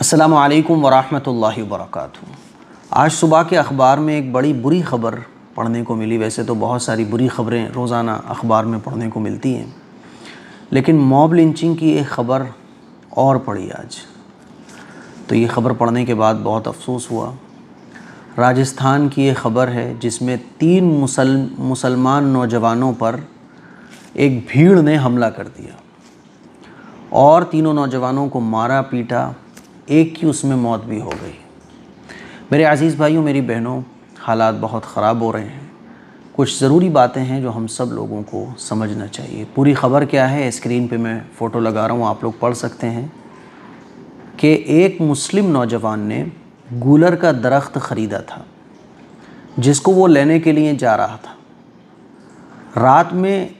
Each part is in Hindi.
असलकम वरहमल वरक आज सुबह के अखबार में एक बड़ी बुरी खबर पढ़ने को मिली वैसे तो बहुत सारी बुरी खबरें रोज़ाना अखबार में पढ़ने को मिलती हैं लेकिन मॉब लिंचिंग की एक ख़बर और पड़ी आज तो ये ख़बर पढ़ने के बाद बहुत अफसोस हुआ राजस्थान की एक ख़बर है जिसमें तीन मुसल मुसलमान नौजवानों पर एक भीड़ ने हमला कर दिया और तीनों नौजवानों को मारा पीटा एक की उसमें मौत भी हो गई मेरे अज़ीज़ भाइयों मेरी बहनों हालात बहुत ख़राब हो रहे हैं कुछ ज़रूरी बातें हैं जो हम सब लोगों को समझना चाहिए पूरी खबर क्या है स्क्रीन पे मैं फ़ोटो लगा रहा हूँ आप लोग पढ़ सकते हैं कि एक मुस्लिम नौजवान ने गूलर का दरख्त ख़रीदा था जिसको वो लेने के लिए जा रहा था रात में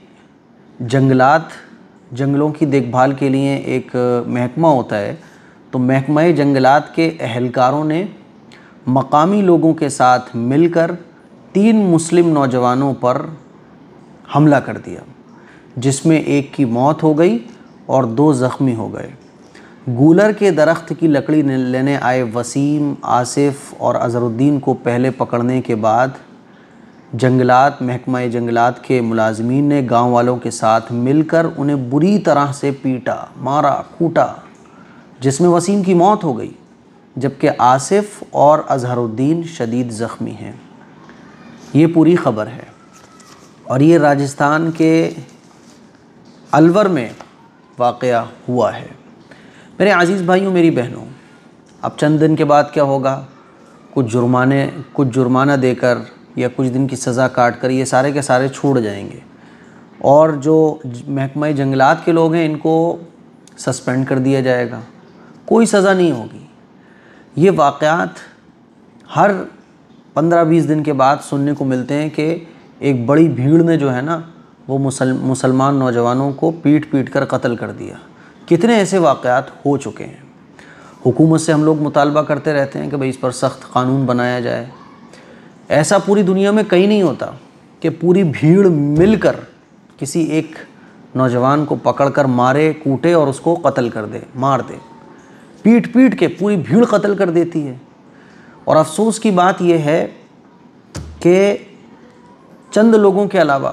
जंगलात जंगलों की देखभाल के लिए एक महकमा होता है तो महकमा जंगलात के अहलकारों ने मकामी लोगों के साथ मिलकर तीन मुस्लिम नौजवानों पर हमला कर दिया जिसमें एक की मौत हो गई और दो ज़ख्मी हो गए गूलर के दरख्त की लकड़ी लेने आए वसीम आसिफ और अज़रुद्दीन को पहले पकड़ने के बाद जंगलात महकमा जंगलात के मुलाजमीन ने गांव वालों के साथ मिलकर उन्हें बुरी तरह से पीटा मारा कूटा जिसमें वसीम की मौत हो गई जबकि आसिफ और अजहरुद्दीन शदीद ज़ख्मी हैं ये पूरी ख़बर है और ये राजस्थान के अलवर में वाक़ हुआ है मेरे आज़ीज़ भाइयों मेरी बहनों अब चंद दिन के बाद क्या होगा कुछ जुर्माने कुछ जुर्माना देकर या कुछ दिन की सज़ा काट कर ये सारे के सारे छोड़ जाएंगे और जो महकमा जंगलात के लोग हैं इनको सस्पेंड कर दिया जाएगा कोई सज़ा नहीं होगी ये वाक़ात हर पंद्रह बीस दिन के बाद सुनने को मिलते हैं कि एक बड़ी भीड़ ने जो है ना वो मुसल मुसलमान नौजवानों को पीट पीट कर कत्ल कर दिया कितने ऐसे वाक़ात हो चुके हैं हुकूमत से हम लोग मुतालबा करते रहते हैं कि भाई इस पर सख्त कानून बनाया जाए ऐसा पूरी दुनिया में कहीं नहीं होता कि पूरी भीड़ मिलकर किसी एक नौजवान को पकड़कर मारे कूटे और उसको कत्ल कर दे मार दे पीट पीट के पूरी भीड़ कत्ल कर देती है और अफसोस की बात यह है कि चंद लोगों के अलावा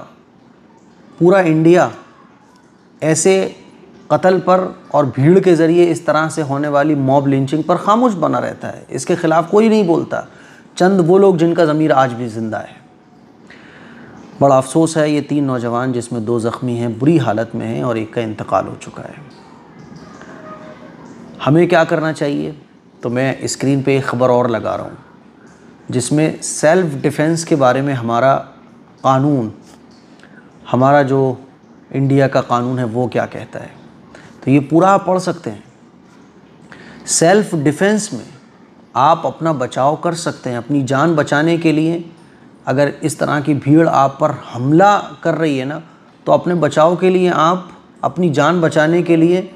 पूरा इंडिया ऐसे कत्ल पर और भीड़ के ज़रिए इस तरह से होने वाली मॉब लिंचिंग पर खामोश बना रहता है इसके ख़िलाफ़ कोई नहीं बोलता चंद वो लोग जिनका ज़मीर आज भी ज़िंदा है बड़ा अफसोस है ये तीन नौजवान जिसमें दो ज़ख्मी हैं बुरी हालत में हैं और एक का इंतकाल हो चुका है हमें क्या करना चाहिए तो मैं स्क्रीन पे एक ख़बर और लगा रहा हूँ जिसमें सेल्फ़ डिफेंस के बारे में हमारा कानून हमारा जो इंडिया का कानून है वो क्या कहता है तो ये पूरा आप पढ़ सकते हैं सेल्फ़ डिफेंस में आप अपना बचाव कर सकते हैं अपनी जान बचाने के लिए अगर इस तरह की भीड़ आप पर हमला कर रही है ना तो अपने बचाव के लिए आप अपनी जान बचाने के लिए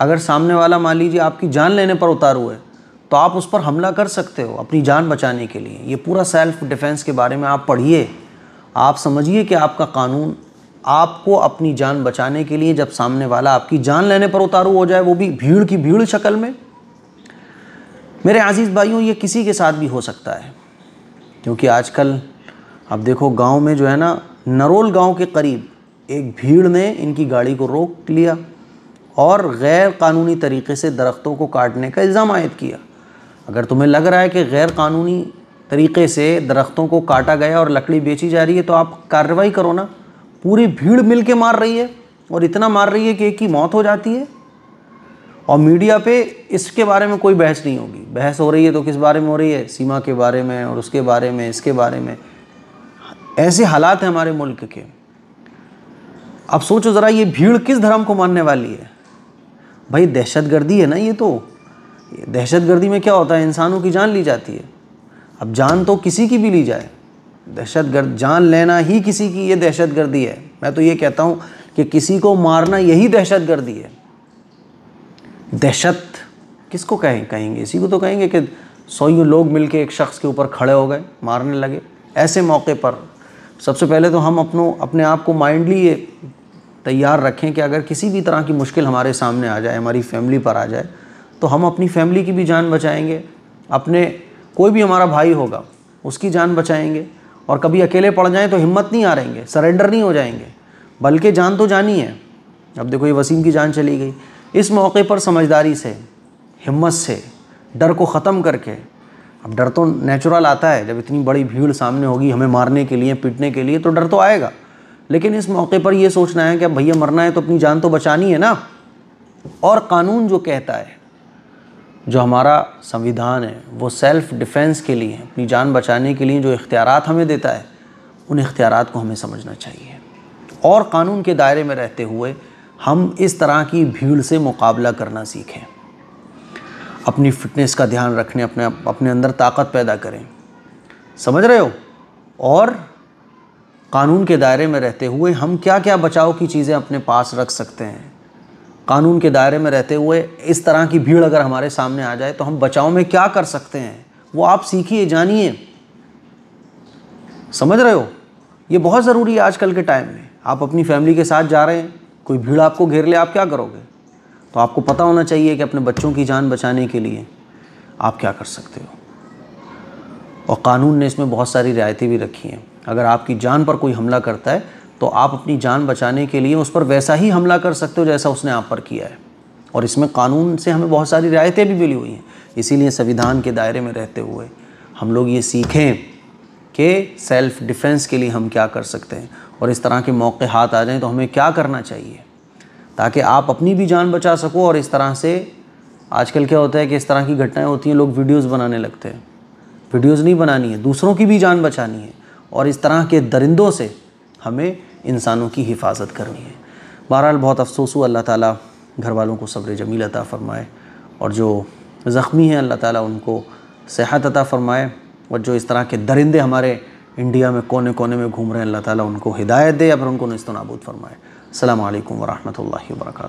अगर सामने वाला मान लीजिए आपकी जान लेने पर उतारू है तो आप उस पर हमला कर सकते हो अपनी जान बचाने के लिए ये पूरा सेल्फ डिफेंस के बारे में आप पढ़िए आप समझिए कि आपका कानून आपको अपनी जान बचाने के लिए जब सामने वाला आपकी जान लेने पर उतारू हो जाए वो भी भीड़ की भीड़ शक्ल में मेरे आज़ीज़ भाइयों ये किसी के साथ भी हो सकता है क्योंकि आजकल आप देखो गांव में जो है ना नरोल गांव के करीब एक भीड़ ने इनकी गाड़ी को रोक लिया और गैर कानूनी तरीके से दरख्तों को काटने का इल्ज़ाम आयद किया अगर तुम्हें लग रहा है कि गैर कानूनी तरीके से दरख्तों को काटा गया और लकड़ी बेची जा रही है तो आप कार्रवाई करो ना पूरी भीड़ मिल के मार रही है और इतना मार रही है कि एक की मौत हो जाती है और मीडिया पे इसके बारे में कोई बहस नहीं होगी बहस हो रही है तो किस बारे में हो रही है सीमा के बारे में और उसके बारे में इसके बारे में ऐसे हालात हैं हमारे मुल्क के अब सोचो ज़रा ये भीड़ किस धर्म को मानने वाली है भाई दहशत गर्दी है ना ये तो दहशत गर्दी में क्या होता है इंसानों की जान ली जाती है अब जान तो किसी की भी ली जाए दहशत गर्द जान लेना ही किसी की ये दहशत गर्दी है मैं तो ये कहता हूँ कि किसी को मारना यही दहशत गर्दी है दहशत किसको कहें कहेंगे इसी को तो कहेंगे कि सौ यूँ लोग मिल के एक शख्स के ऊपर खड़े हो गए मारने लगे ऐसे मौके पर सबसे पहले तो हम अपनों अपने आप को माइंडली ये तैयार रखें कि अगर किसी भी तरह की मुश्किल हमारे सामने आ जाए हमारी फैमिली पर आ जाए तो हम अपनी फैमिली की भी जान बचाएंगे अपने कोई भी हमारा भाई होगा उसकी जान बचाएंगे और कभी अकेले पड़ जाएं तो हिम्मत नहीं आ रहेंगे सरेंडर नहीं हो जाएंगे बल्कि जान तो जानी है अब देखो ये वसीम की जान चली गई इस मौके पर समझदारी से हिम्मत से डर को ख़त्म करके अब डर तो नेचुरल आता है जब इतनी बड़ी भीड़ सामने होगी हमें मारने के लिए पीटने के लिए तो डर तो आएगा लेकिन इस मौके पर यह सोचना है कि अब भैया मरना है तो अपनी जान तो बचानी है ना और कानून जो कहता है जो हमारा संविधान है वो सेल्फ़ डिफेंस के लिए अपनी जान बचाने के लिए जो इख्तियार हमें देता है उन इख्तियार को हमें समझना चाहिए और कानून के दायरे में रहते हुए हम इस तरह की भीड़ से मुकाबला करना सीखें अपनी फिटनेस का ध्यान रखने अपने अपने अंदर ताकत पैदा करें समझ रहे हो और कानून के दायरे में रहते हुए हम क्या क्या बचाव की चीज़ें अपने पास रख सकते हैं कानून के दायरे में रहते हुए इस तरह की भीड़ अगर हमारे सामने आ जाए तो हम बचाव में क्या कर सकते हैं वो आप सीखिए जानिए समझ रहे हो ये बहुत ज़रूरी है आजकल के टाइम में आप अपनी फैमिली के साथ जा रहे हैं कोई भीड़ आपको घेर ले आप क्या करोगे तो आपको पता होना चाहिए कि अपने बच्चों की जान बचाने के लिए आप क्या कर सकते हो और कानून ने इसमें बहुत सारी रियायतें भी रखी हैं अगर आपकी जान पर कोई हमला करता है तो आप अपनी जान बचाने के लिए उस पर वैसा ही हमला कर सकते हो जैसा उसने आप पर किया है और इसमें कानून से हमें बहुत सारी रियायतें भी मिली हुई हैं इसीलिए संविधान के दायरे में रहते हुए हम लोग ये सीखें कि सेल्फ़ डिफेंस के लिए हम क्या कर सकते हैं और इस तरह के मौके हाथ आ जाएं तो हमें क्या करना चाहिए ताकि आप अपनी भी जान बचा सको और इस तरह से आजकल क्या होता है कि इस तरह की घटनाएं होती हैं लोग वीडियोस बनाने लगते हैं वीडियोस नहीं बनानी है दूसरों की भी जान बचानी है और इस तरह के दरिंदों से हमें इंसानों की हिफाजत करनी है बहरहाल बहुत अफसोस हुआ अल्लाह ताला घर वालों को सब्र जमील अता फ़रमाए और जो ज़ख्मी हैं अल्लाह ताला उनको सेहत अता फ़रमाए और जो इस तरह के दरिंदे हमारे इंडिया में कोने कोने में घूम रहे हैं अल्लाह ताला उनको हिदायत दे या फिर उनको नस्त नाबूद फरमाए अल्लाम वरहमल वर्का